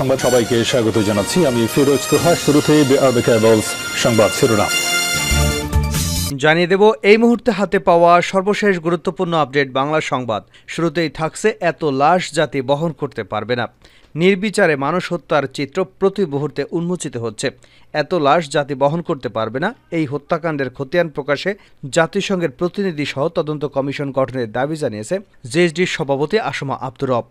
সংবাদ সবাইকে স্বাগত জানাচ্ছি আমি ফিরোজ তোহা শুরুতে সংবাদ শিরোনাম জানিয়ে দেব এই মুহূর্তে হাতে পাওয়া সর্বশেষ গুরুত্বপূর্ণ আপডেট বাংলা সংবাদ শুরুতেই থাকছে এত লাশ জাতি বহন করতে পারবে না নির্বিচারে মানুষ হত্যার চিত্র প্রতি মুহূর্তে উন্মোচিত হচ্ছে এত লাশ জাতি বহন করতে পারবে না এই হত্যাকাণ্ডের খতিয়ান প্রকাশে জাতিসংঘের প্রতিনিধি সহ তদন্ত কমিশন গঠনের দাবি জানিয়েছে জেএসডির সভাপতি আসমা আব্দুর রব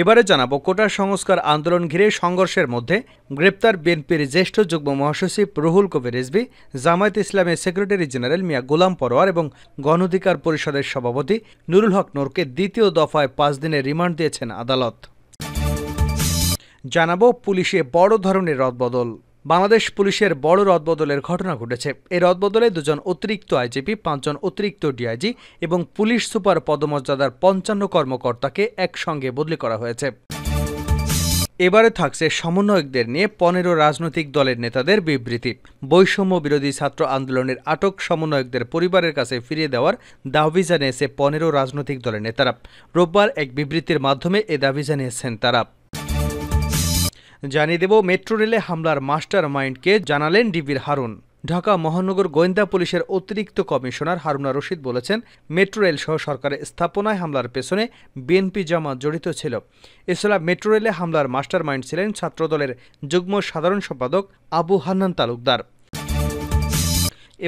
এবারে জানাবো কোটা সংস্কার আন্দোলন ঘিরে সংঘর্ষের মধ্যে গ্রেপ্তার বিএনপির জ্যেষ্ঠ যুগ্ম মহাসচিব রুহুল কবির রেজবি জামায়াত ইসলামের সেক্রেটারি জেনারেল মিয়া গোলাম পরোয়ার এবং গণধিকার পরিষদের সভাপতি নুরুল হক নোরকে দ্বিতীয় দফায় পাঁচ দিনের রিমান্ড দিয়েছেন আদালত জানাবো পুলিশে বড় ধরনের রদবদল বাংলাদেশ পুলিশের বড় রদবদলের ঘটনা ঘটেছে এই রদবদলে দুজন অতিরিক্ত আইজিপি পাঁচজন অতিরিক্ত ডিআইজি এবং পুলিশ সুপার পদমর্যাদার পঞ্চান্ন কর্মকর্তাকে একসঙ্গে বদলি করা হয়েছে এবারে থাকছে সমন্বয়কদের নিয়ে পনেরো রাজনৈতিক দলের নেতাদের বিবৃতি বৈষম্য বিরোধী ছাত্র আন্দোলনের আটক সমন্বয়কদের পরিবারের কাছে ফিরিয়ে দেওয়ার দাবি জানিয়েছে পনেরো রাজনৈতিক দলের নেতারা রোববার এক বিবৃতির মাধ্যমে এ দাবি জানিয়েছেন তারা জানিয়ে দেব মেট্রো রেলে হামলার মাস্টার মাইন্ডকে জানালেন ডিবির হারুন ঢাকা মহানগর গোয়েন্দা পুলিশের অতিরিক্ত কমিশনার হারুনা রশিদ বলেছেন মেট্রো রেল সহ সরকারের স্থাপনায় হামলার পেছনে বিএনপি জামা জড়িত ছিল এছাড়া মেট্রো রেলে হামলার মাস্টার মাইন্ড ছিলেন ছাত্রদলের যুগ্ম সাধারণ সম্পাদক আবু হান্নান তালুকদার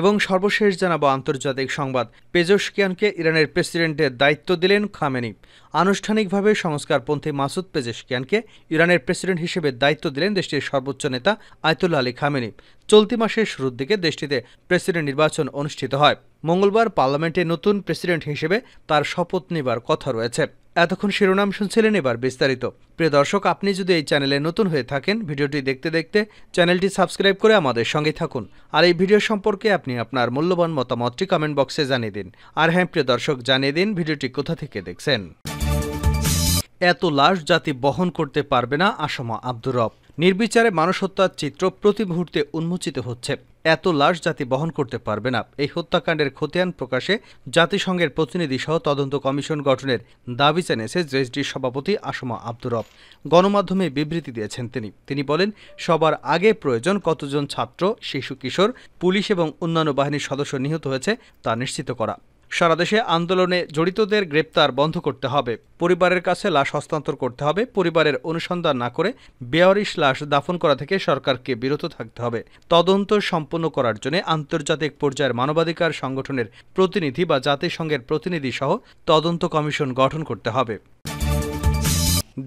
এবং সর্বশেষ জানাবো আন্তর্জাতিক সংবাদ পেজস্কিয়ানকে ইরানের প্রেসিডেন্টের দায়িত্ব দিলেন খামেনি আনুষ্ঠানিকভাবে সংস্কারপন্থী মাসুদ পেজস্কিয়ানকে ইরানের প্রেসিডেন্ট হিসেবে দায়িত্ব দিলেন দেশটির সর্বোচ্চ নেতা আয়তুল্লা আলী খামেনি চলতি মাসের শুরুর দিকে দেশটিতে প্রেসিডেন্ট নির্বাচন অনুষ্ঠিত হয় মঙ্গলবার পার্লামেন্টে নতুন প্রেসিডেন্ট হিসেবে তার শপথ নেবার কথা রয়েছে এতক্ষণ শিরোনাম শুনছিলেন এবার বিস্তারিত প্রিয় দর্শক আপনি যদি এই চ্যানেলে নতুন হয়ে থাকেন ভিডিওটি দেখতে দেখতে চ্যানেলটি সাবস্ক্রাইব করে আমাদের সঙ্গে থাকুন আর এই ভিডিও সম্পর্কে আপনি আপনার মূল্যবান মতামতটি কমেন্ট বক্সে জানিয়ে দিন আর হ্যাঁ প্রিয় দর্শক জানিয়ে দিন ভিডিওটি কোথা থেকে দেখছেন এত লাশ জাতি বহন করতে পারবে না আসমা আব্দুর রব নির্বিচারে মানুষ হত্যার চিত্র প্রতি মুহূর্তে উন্মোচিত হচ্ছে এত লাশ জাতি বহন করতে পারবে না এই হত্যাকাণ্ডের খতিয়ান প্রকাশে জাতিসংঘের প্রতিনিধি সহ তদন্ত কমিশন গঠনের দাবি জানিয়েছে জেএসডির সভাপতি আসমা আব্দুর রব গণমাধ্যমে বিবৃতি দিয়েছেন তিনি তিনি বলেন সবার আগে প্রয়োজন কতজন ছাত্র শিশু কিশোর পুলিশ এবং অন্যান্য বাহিনীর সদস্য নিহত হয়েছে তা নিশ্চিত করা সারা দেশে আন্দোলনে জড়িতদের গ্রেপ্তার বন্ধ করতে হবে পরিবারের কাছে লাশ হস্তান্তর করতে হবে পরিবারের অনুসন্ধান না করে বেয়ারিশ লাশ দাফন করা থেকে সরকারকে বিরত থাকতে হবে তদন্ত সম্পন্ন করার জন্য আন্তর্জাতিক পর্যায়ের মানবাধিকার সংগঠনের প্রতিনিধি বা জাতিসংঘের প্রতিনিধি সহ তদন্ত কমিশন গঠন করতে হবে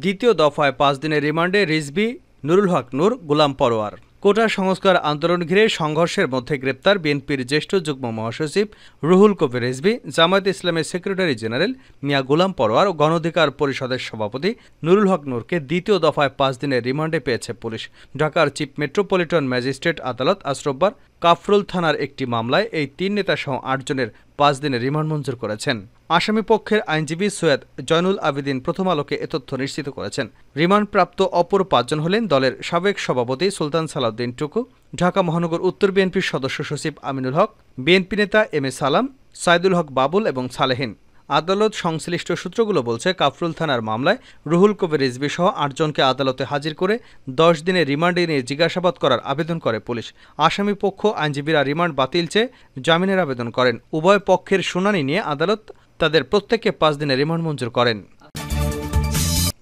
দ্বিতীয় দফায় পাঁচ দিনের রিমান্ডে রিজবি নুরুল হক নূর গোলাম পরোয়ার কোটা সংস্কার আন্দোলন ঘিরে সংঘর্ষের মধ্যে গ্রেপ্তার বিএনপির জ্যেষ্ঠ যুগ্ম মহাসচিব রুহুল কবির রেজবি জামায়াত ইসলামের সেক্রেটারি জেনারেল মিয়া গোলাম পরোয়ার ও গণধিকার পরিষদের সভাপতি নুরুল হক নূরকে দ্বিতীয় দফায় পাঁচ দিনের রিমান্ডে পেয়েছে পুলিশ ঢাকার চিফ মেট্রোপলিটন ম্যাজিস্ট্রেট আদালত আজ রোববার কাফরুল থানার একটি মামলায় এই তিন নেতাসহ আটজনের পাঁচ দিনের রিমান্ড মঞ্জুর করেছেন আসামি পক্ষের আইনজীবী সৈয়দ জয়নুল আবেদিন প্রথম আলোকে এ তথ্য নিশ্চিত করেছেন রিমান্ডপ্রাপ্ত অপর পাঁচজন হলেন দলের সাবেক সভাপতি সুলতান সালাউদ্দিন টুকু ঢাকা মহানগর উত্তর বিএনপির সদস্য সচিব আমিনুল হক বিএনপি নেতা এম এ সালাম সাইদুল হক বাবুল এবং সালেহিন আদালত সংশ্লিষ্ট সূত্রগুলো বলছে কাফরুল থানার মামলায় রুহুল কবির রিজবি সহ আটজনকে আদালতে হাজির করে দশ দিনের রিমান্ডে নিয়ে জিজ্ঞাসাবাদ করার আবেদন করে পুলিশ আসামি পক্ষ আইনজীবীরা রিমান্ড বাতিল চেয়ে জামিনের আবেদন করেন উভয় পক্ষের শুনানি নিয়ে আদালত তাদের প্রত্যেককে পাঁচ দিনের রিমান্ড মঞ্জুর করেন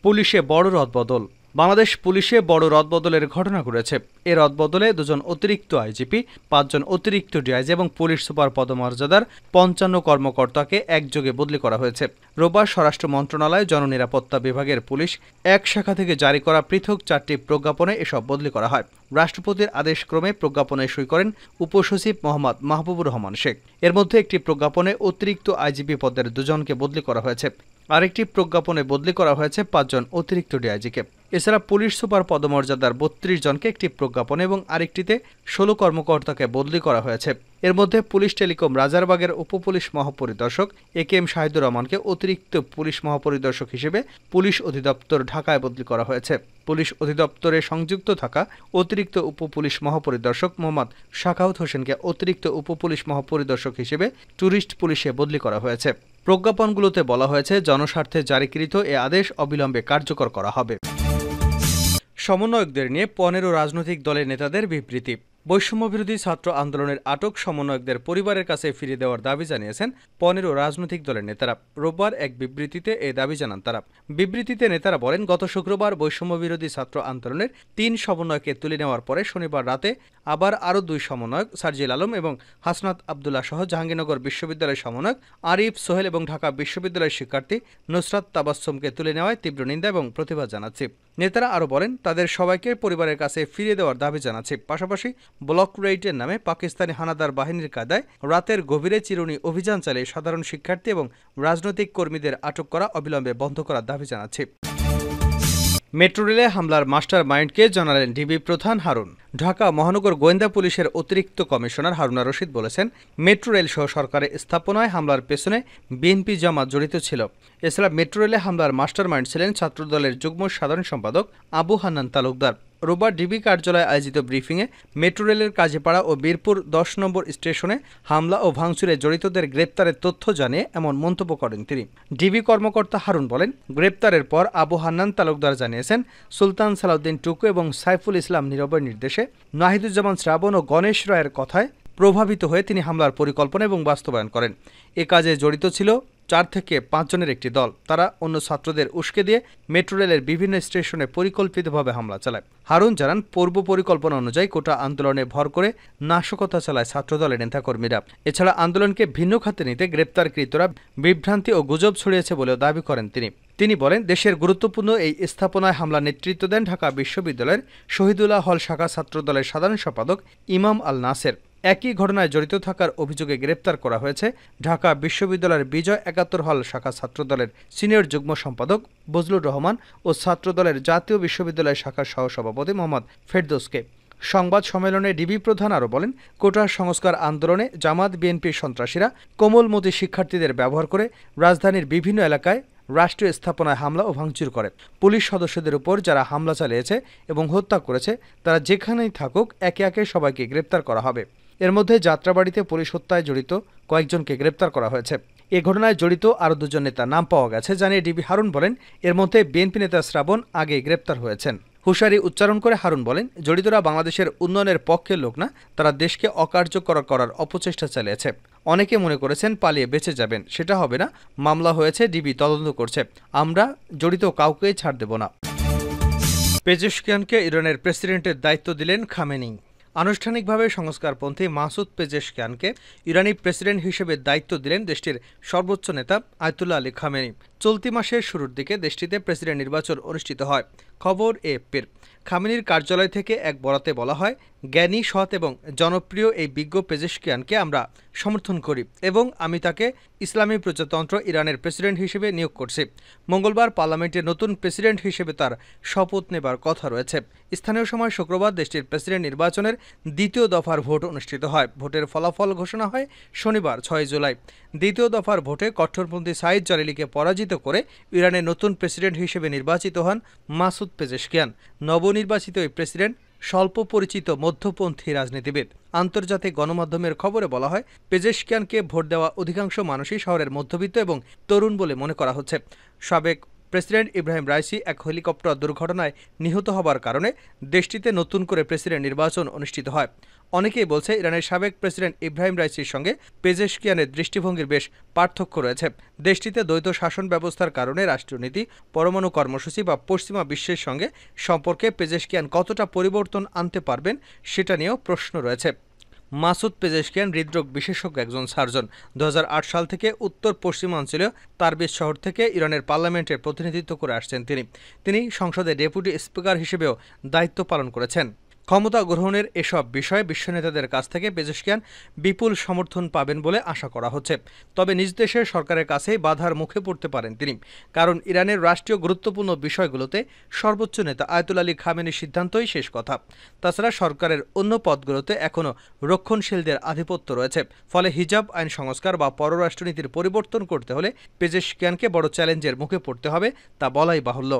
পুলিশে বড় রদবদল বাংলাদেশ পুলিশে বড় রদবদলের ঘটনা ঘটেছে এ রদবদলে দুজন অতিরিক্ত আইজিপি পাঁচজন অতিরিক্ত ডিআইজি এবং পুলিশ সুপার পদমর্যাদার পঞ্চান্ন কর্মকর্তাকে একযোগে বদলি করা হয়েছে রোববার স্বরাষ্ট্র মন্ত্রণালয় জননিরাপত্তা বিভাগের পুলিশ এক শাখা থেকে জারি করা পৃথক চারটি প্রজ্ঞাপনে এসব বদলি করা হয় রাষ্ট্রপতির আদেশক্রমে প্রজ্ঞাপনে সই করেন উপসচিব মোহাম্মদ মাহবুবুর রহমান শেখ এর মধ্যে একটি প্রজ্ঞাপনে অতিরিক্ত আইজিপি পদের দুজনকে বদলি করা হয়েছে আরেকটি প্রজ্ঞাপনে বদলি করা হয়েছে পাঁচজন অতিরিক্ত ডিআইজিকে এছাড়া পুলিশ সুপার পদমর্যাদার বত্রিশ জনকে একটি প্রজ্ঞাপন এবং আরেকটিতে ষোলো কর্মকর্তাকে বদলি করা হয়েছে এর মধ্যে পুলিশ টেলিকম রাজারবাগের উপপুলিশ মহাপরিদর্শক এ কে এম শাহিদুর রহমানকে অতিরিক্ত পুলিশ মহাপরিদর্শক হিসেবে পুলিশ অধিদপ্তর ঢাকায় বদলি করা হয়েছে পুলিশ অধিদপ্তরে সংযুক্ত থাকা অতিরিক্ত উপপুলিশ মহাপরিদর্শক মোহাম্মদ শাখাউদ হোসেনকে অতিরিক্ত উপপুলিশ মহাপরিদর্শক হিসেবে ট্যুরিস্ট পুলিশে বদলি করা হয়েছে প্রজ্ঞাপনগুলোতে বলা হয়েছে জনস্বার্থে জারিকৃত এ আদেশ অবিলম্বে কার্যকর করা হবে সমন্বয়কদের নিয়ে পনেরো রাজনৈতিক দলের নেতাদের বিবৃতি বৈষম্যবিরোধী ছাত্র আন্দোলনের আটক সমন্বয়কদের পরিবারের কাছে ফিরিয়ে দেওয়ার দাবি জানিয়েছেন পনেরো রাজনৈতিক দলের নেতারা রোববার এক বিবৃতিতে এ দাবি জানান তারা বিবৃতিতে নেতারা বলেন গত শুক্রবার বৈষম্যবিরোধী ছাত্র আন্দোলনের তিন সমন্বয়কে তুলে নেওয়ার পরে শনিবার রাতে আবার আরও দুই সমন্বয়ক সার্জিল আলম এবং হাসনাত আবদুল্লাহ সহ জাহাঙ্গীরনগর বিশ্ববিদ্যালয়ের সমন্বয়ক আরিফ সোহেল এবং ঢাকা বিশ্ববিদ্যালয়ের শিক্ষার্থী নুসরাত তাবাসমকে তুলে নেওয়ায় তীব্র নিন্দা এবং প্রতিবাদ জানাচ্ছে নেতারা আরও বলেন তাদের সবাইকে পরিবারের কাছে ফিরিয়ে দেওয়ার দাবি জানাচ্ছে পাশাপাশি ব্লক রেইটের নামে পাকিস্তানি হানাদার বাহিনীর কাদায় রাতের গভীরে চিরুনি অভিযান চালিয়ে সাধারণ শিক্ষার্থী এবং রাজনৈতিক কর্মীদের আটক করা অবিলম্বে বন্ধ করার দাবি জানাচ্ছে মেট্রো রেলে হামলার মাস্টার মাইন্ডকে জানালেন ডিবি প্রধান হারুন ঢাকা মহানগর গোয়েন্দা পুলিশের অতিরিক্ত কমিশনার হারুনা রশিদ বলেছেন মেট্রো রেল সহ সরকারের স্থাপনায় হামলার পেছনে বিএনপি জমা জড়িত ছিল এছাড়া মেট্রো রেলে হামলার মাস্টার মাইন্ড ছিলেন ছাত্রদলের যুগ্ম সাধারণ সম্পাদক আবু হান্নান তালুকদার রোববার ডিবি কার্যালয়ে আয়োজিত ব্রিফিংয়ে মেট্রো রেলের কাজেপাড়া ও বীরপুর দশ নম্বর স্টেশনে হামলা ও ভাঙচুরে জড়িতদের গ্রেপ্তারের তথ্য জানিয়ে এমন মন্তব্য করেন তিনি ডিবি কর্মকর্তা হারুন বলেন গ্রেপ্তারের পর আবু হান্নান তালুকদার জানিয়েছেন সুলতান সালাউদ্দিন টুকু এবং সাইফুল ইসলাম নীরবের নির্দেশে নাহিদুজ্জামান শ্রাবণ ও গণেশ রায়ের কথায় প্রভাবিত হয়ে তিনি হামলার পরিকল্পনা এবং বাস্তবায়ন করেন এ কাজে জড়িত ছিল চার থেকে পাঁচজনের একটি দল তারা অন্য ছাত্রদের উস্কে দিয়ে মেট্রো রেলের বিভিন্ন স্টেশনে পরিকল্পিতভাবে হামলা চালায় হারুন জানান পূর্ব পরিকল্পনা অনুযায়ী কোটা আন্দোলনে ভর করে নাশকতা চালায় ছাত্রদলের নেতাকর্মীরা এছাড়া আন্দোলনকে ভিন্ন খাতে নিতে গ্রেপ্তারকৃতরা বিভ্রান্তি ও গুজব ছড়িয়েছে বলেও দাবি করেন তিনি তিনি বলেন দেশের গুরুত্বপূর্ণ এই স্থাপনায় হামলা নেতৃত্ব দেন ঢাকা বিশ্ববিদ্যালয়ের শহীদুল্লাহ হল শাখা ছাত্রদলের সাধারণ সম্পাদক ইমাম আল নাসের একই ঘটনায় জড়িত থাকার অভিযোগে গ্রেপ্তার করা হয়েছে ঢাকা বিশ্ববিদ্যালয়ের বিজয় একাত্তর হল শাখা ছাত্রদলের সিনিয়র যুগ্ম সম্পাদক বজলুর রহমান ও ছাত্রদলের জাতীয় বিশ্ববিদ্যালয় শাখার সহসভাপতি মোহাম্মদ ফেরদোসকে সংবাদ সম্মেলনে ডিবি প্রধান আরও বলেন কোটা সংস্কার আন্দোলনে জামাত বিএনপির সন্ত্রাসীরা কোমলমতি শিক্ষার্থীদের ব্যবহার করে রাজধানীর বিভিন্ন এলাকায় রাষ্ট্রীয় স্থাপনায় হামলা ও ভাঙচুর করে পুলিশ সদস্যদের উপর যারা হামলা চালিয়েছে এবং হত্যা করেছে তারা যেখানেই থাকুক একে একে সবাইকে গ্রেপ্তার করা হবে এর মধ্যে যাত্রাবাড়িতে পুলিশ হত্যায় জড়িত কয়েকজনকে গ্রেপ্তার করা হয়েছে এ ঘটনায় জড়িত আরও দুজন নেতার নাম পাওয়া গেছে জানিয়ে ডিবি হারুন বলেন এর মধ্যে বিএনপি নেতা শ্রাবণ আগে গ্রেপ্তার হয়েছেন হুশারি উচ্চারণ করে হারুন বলেন জড়িতরা বাংলাদেশের উন্নয়নের পক্ষের লোক না তারা দেশকে অকার্যকর করার অপচেষ্টা চালিয়েছে অনেকে মনে করেছেন পালিয়ে বেঁচে যাবেন সেটা হবে না মামলা হয়েছে ডিবি তদন্ত করছে আমরা জড়িত কাউকে ছাড় দেব না পেজেশকিয়ানকে ইরানের প্রেসিডেন্টের দায়িত্ব দিলেন খামেনি আনুষ্ঠানিকভাবে সংস্কারপন্থী মাসুদ পেজেশকিয়ানকে ইরানি প্রেসিডেন্ট হিসেবে দায়িত্ব দিলেন দেশটির সর্বোচ্চ নেতা আয়তুল্লা আলী খামেনি চলতি মাসের শুরুর দিকে দেশটিতে প্রেসিডেন্ট নির্বাচন অনুষ্ঠিত হয় খবর পের খামেনির কার্যালয় থেকে এক বরাতে বলা হয় জ্ঞানী সৎ এবং জনপ্রিয় এই বিজ্ঞ পেজেশকিয়ানকে আমরা সমর্থন করি এবং আমি তাকে ইসলামী প্রজাতন্ত্র ইরানের প্রেসিডেন্ট হিসেবে নিয়োগ করছি মঙ্গলবার পার্লামেন্টে নতুন প্রেসিডেন্ট হিসেবে তার শপথ নেবার কথা রয়েছে স্থানীয় সময় শুক্রবার দেশটির প্রেসিডেন্ট নির্বাচনের দ্বিতীয় দফার ভোট অনুষ্ঠিত হয় ভোটের ফলাফল ঘোষণা হয় শনিবার ছয় জুলাই দ্বিতীয় দফার ভোটে কঠোরপন্থী সাইদ জালিলিকে পরাজিত করে ইরানের নতুন প্রেসিডেন্ট হিসেবে নির্বাচিত হন মাসুদ মাসুদ পেজেশকিয়ান নবনির্বাচিত এই প্রেসিডেন্ট স্বল্প পরিচিত মধ্যপন্থী রাজনীতিবিদ আন্তর্জাতিক গণমাধ্যমের খবরে বলা হয় পেজেশকিয়ানকে ভোট দেওয়া অধিকাংশ মানুষই শহরের মধ্যবিত্ত এবং তরুণ বলে মনে করা হচ্ছে সাবেক প্রেসিডেন্ট ইব্রাহিম রাইসি এক হেলিকপ্টার দুর্ঘটনায় নিহত হবার কারণে দেশটিতে নতুন করে প্রেসিডেন্ট নির্বাচন অনুষ্ঠিত হয় অনেকেই বলছে ইরানের সাবেক প্রেসিডেন্ট ইব্রাহিম রাইসির সঙ্গে পেজেশকিয়ানের দৃষ্টিভঙ্গির বেশ পার্থক্য রয়েছে দেশটিতে দ্বৈত শাসন ব্যবস্থার কারণে রাষ্ট্রনীতি পরমাণু কর্মসূচি বা পশ্চিমা বিশ্বের সঙ্গে সম্পর্কে পেজেশকিয়ান কতটা পরিবর্তন আনতে পারবেন সেটা নিয়েও প্রশ্ন রয়েছে মাসুদ পেজেশকিয়ান হৃদরোগ বিশেষজ্ঞ একজন সার্জন দু সাল থেকে উত্তর পশ্চিমাঞ্চলীয় তারবিজ শহর থেকে ইরানের পার্লামেন্টের প্রতিনিধিত্ব করে আসছেন তিনি তিনি সংসদে ডেপুটি স্পিকার হিসেবেও দায়িত্ব পালন করেছেন ক্ষমতা গ্রহণের এসব বিষয়ে বিশ্বনেতাদের কাছ থেকে পেজেশকিয়ান বিপুল সমর্থন পাবেন বলে আশা করা হচ্ছে তবে নিজ দেশের সরকারের কাছেই বাধার মুখে পড়তে পারেন তিনি কারণ ইরানের রাষ্ট্রীয় গুরুত্বপূর্ণ বিষয়গুলোতে সর্বোচ্চ নেতা আয়তুল আলী খামেনির সিদ্ধান্তই শেষ কথা তাছাড়া সরকারের অন্য পদগুলোতে এখনও রক্ষণশীলদের আধিপত্য রয়েছে ফলে হিজাব আইন সংস্কার বা পররাষ্ট্রনীতির পরিবর্তন করতে হলে পেজেশকিয়ানকে বড় চ্যালেঞ্জের মুখে পড়তে হবে তা বলাই বাহুল্য